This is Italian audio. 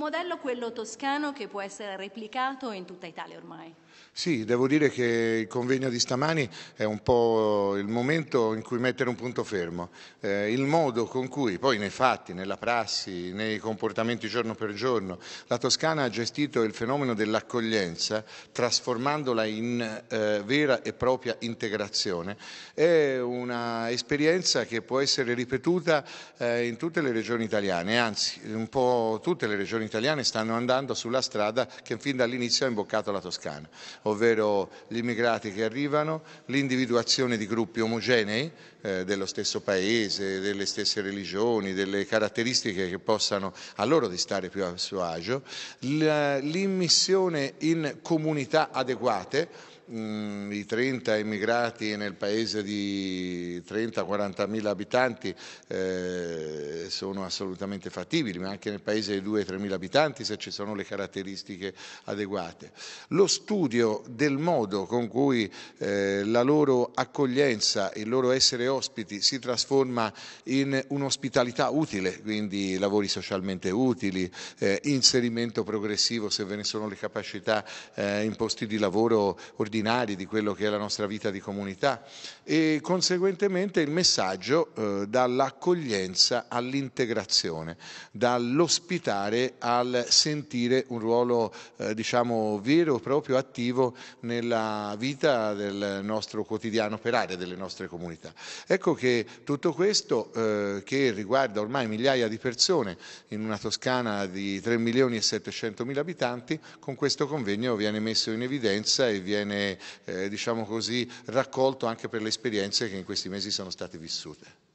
modello, quello toscano, che può essere replicato in tutta Italia ormai. Sì, devo dire che il convegno di stamani è un po' il momento in cui mettere un punto fermo. Eh, il modo con cui poi nei fatti, nella prassi, nei comportamenti giorno per giorno, la Toscana ha gestito il fenomeno dell'accoglienza trasformandola in eh, vera e propria integrazione è un'esperienza che può essere ripetuta eh, in tutte le regioni italiane, anzi un po' tutte le regioni italiane italiane stanno andando sulla strada che fin dall'inizio ha imboccato la Toscana, ovvero gli immigrati che arrivano, l'individuazione di gruppi omogenei eh, dello stesso paese, delle stesse religioni, delle caratteristiche che possano a loro di stare più a suo agio, l'immissione in comunità adeguate mh, i 30 emigrati nel paese di 30-40 mila abitanti eh, sono assolutamente fattibili, ma anche nel paese di 2-3 mila abitanti se ci sono le caratteristiche adeguate. Lo studio del modo con cui eh, la loro accoglienza, il loro essere ospiti si trasforma in un'ospitalità utile, quindi lavori socialmente utili, eh, inserimento progressivo se ve ne sono le capacità eh, in posti di lavoro ordinari ordinari di quello che è la nostra vita di comunità e conseguentemente il messaggio eh, dall'accoglienza all'integrazione, dall'ospitare al sentire un ruolo eh, diciamo vero e proprio attivo nella vita del nostro quotidiano operare, delle nostre comunità. Ecco che tutto questo eh, che riguarda ormai migliaia di persone in una Toscana di 3 milioni e 700 mila abitanti, con questo convegno viene messo in evidenza e viene eh, diciamo così, raccolto anche per le esperienze che in questi mesi sono state vissute.